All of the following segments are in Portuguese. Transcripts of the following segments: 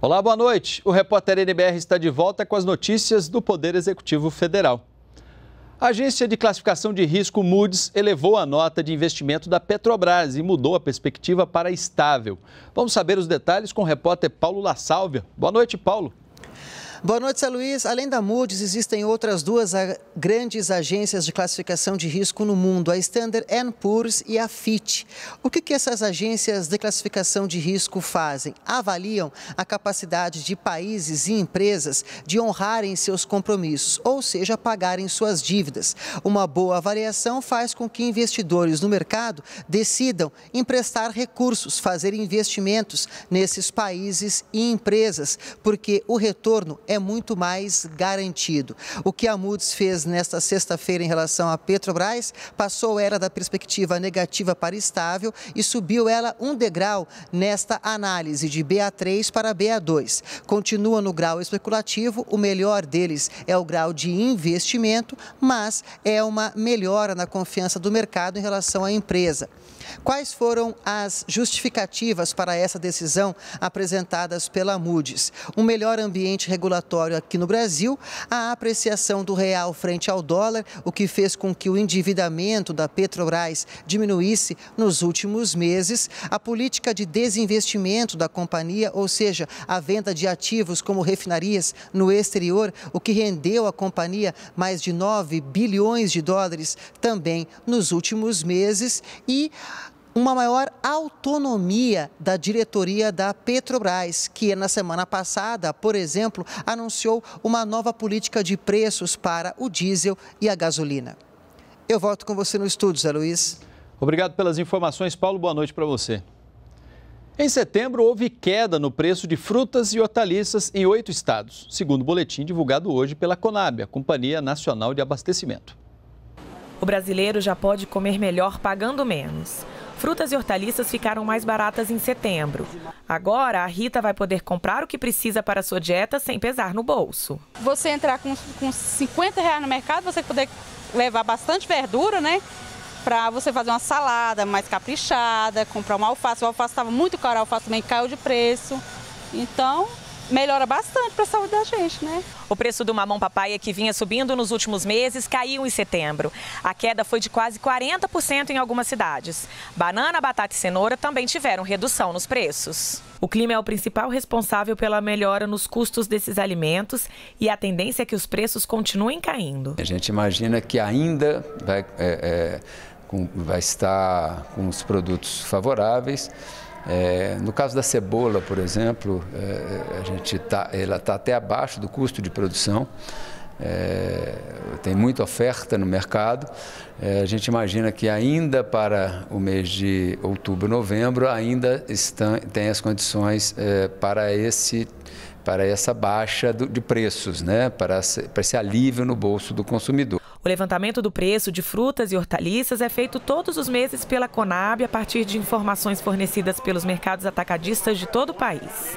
Olá, boa noite. O repórter NBR está de volta com as notícias do Poder Executivo Federal. A agência de classificação de risco Moody's elevou a nota de investimento da Petrobras e mudou a perspectiva para estável. Vamos saber os detalhes com o repórter Paulo La Sálvia. Boa noite, Paulo. Boa noite, Zé Luiz. Além da Moody's, existem outras duas grandes agências de classificação de risco no mundo, a Standard Poor's e a Fitch. O que, que essas agências de classificação de risco fazem? Avaliam a capacidade de países e empresas de honrarem seus compromissos, ou seja, pagarem suas dívidas. Uma boa avaliação faz com que investidores no mercado decidam emprestar recursos, fazer investimentos nesses países e empresas, porque o retorno é muito mais garantido. O que a Moody's fez nesta sexta-feira em relação à Petrobras, passou era da perspectiva negativa para estável e subiu ela um degrau nesta análise de BA3 para BA2. Continua no grau especulativo, o melhor deles é o grau de investimento, mas é uma melhora na confiança do mercado em relação à empresa. Quais foram as justificativas para essa decisão apresentadas pela Moody's? Um melhor ambiente regulatório regulatório aqui no Brasil, a apreciação do real frente ao dólar, o que fez com que o endividamento da Petrobras diminuísse nos últimos meses, a política de desinvestimento da companhia, ou seja, a venda de ativos como refinarias no exterior, o que rendeu à companhia mais de 9 bilhões de dólares também nos últimos meses e uma maior autonomia da diretoria da Petrobras, que na semana passada, por exemplo, anunciou uma nova política de preços para o diesel e a gasolina. Eu volto com você no estúdio, Zé Luiz. Obrigado pelas informações, Paulo. Boa noite para você. Em setembro, houve queda no preço de frutas e hortaliças em oito estados, segundo o boletim divulgado hoje pela Conab, a Companhia Nacional de Abastecimento. O brasileiro já pode comer melhor pagando menos. Frutas e hortaliças ficaram mais baratas em setembro. Agora, a Rita vai poder comprar o que precisa para a sua dieta sem pesar no bolso. Você entrar com, com 50 reais no mercado, você poder levar bastante verdura, né? Para você fazer uma salada mais caprichada, comprar uma alface. O alface estava muito caro, a alface também caiu de preço. Então, melhora bastante para a saúde da gente, né? O preço do mamão papaya, que vinha subindo nos últimos meses, caiu em setembro. A queda foi de quase 40% em algumas cidades. Banana, batata e cenoura também tiveram redução nos preços. O clima é o principal responsável pela melhora nos custos desses alimentos e a tendência é que os preços continuem caindo. A gente imagina que ainda vai, é, é, vai estar com os produtos favoráveis, é, no caso da cebola, por exemplo, é, é a gente tá, ela está até abaixo do custo de produção. É, tem muita oferta no mercado. É, a gente imagina que ainda para o mês de outubro, novembro, ainda tem as condições é, para esse para essa baixa do, de preços, né? para, esse, para esse alívio no bolso do consumidor. O levantamento do preço de frutas e hortaliças é feito todos os meses pela Conab a partir de informações fornecidas pelos mercados atacadistas de todo o país.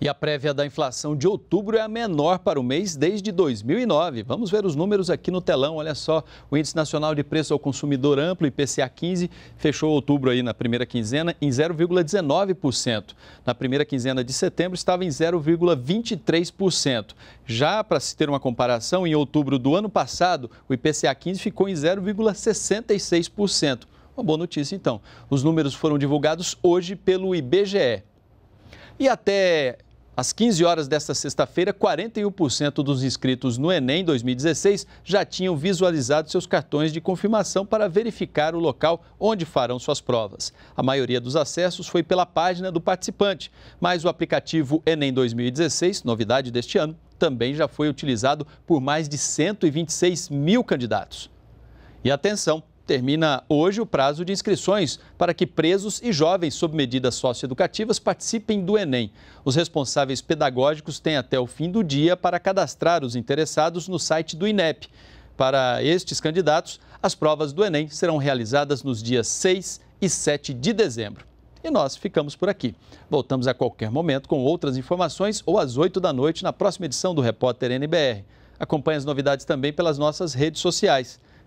E a prévia da inflação de outubro é a menor para o mês desde 2009. Vamos ver os números aqui no telão, olha só. O Índice Nacional de Preço ao Consumidor Amplo, IPCA 15, fechou outubro aí na primeira quinzena em 0,19%. Na primeira quinzena de setembro estava em 0,23%. Já para se ter uma comparação, em outubro do ano passado, o IPCA 15 ficou em 0,66%. Uma boa notícia, então. Os números foram divulgados hoje pelo IBGE. E até às 15 horas desta sexta-feira, 41% dos inscritos no Enem 2016 já tinham visualizado seus cartões de confirmação para verificar o local onde farão suas provas. A maioria dos acessos foi pela página do participante, mas o aplicativo Enem 2016, novidade deste ano, também já foi utilizado por mais de 126 mil candidatos. E atenção, termina hoje o prazo de inscrições para que presos e jovens sob medidas socioeducativas participem do Enem. Os responsáveis pedagógicos têm até o fim do dia para cadastrar os interessados no site do INEP. Para estes candidatos, as provas do Enem serão realizadas nos dias 6 e 7 de dezembro. E nós ficamos por aqui. Voltamos a qualquer momento com outras informações ou às 8 da noite na próxima edição do Repórter NBR. Acompanhe as novidades também pelas nossas redes sociais.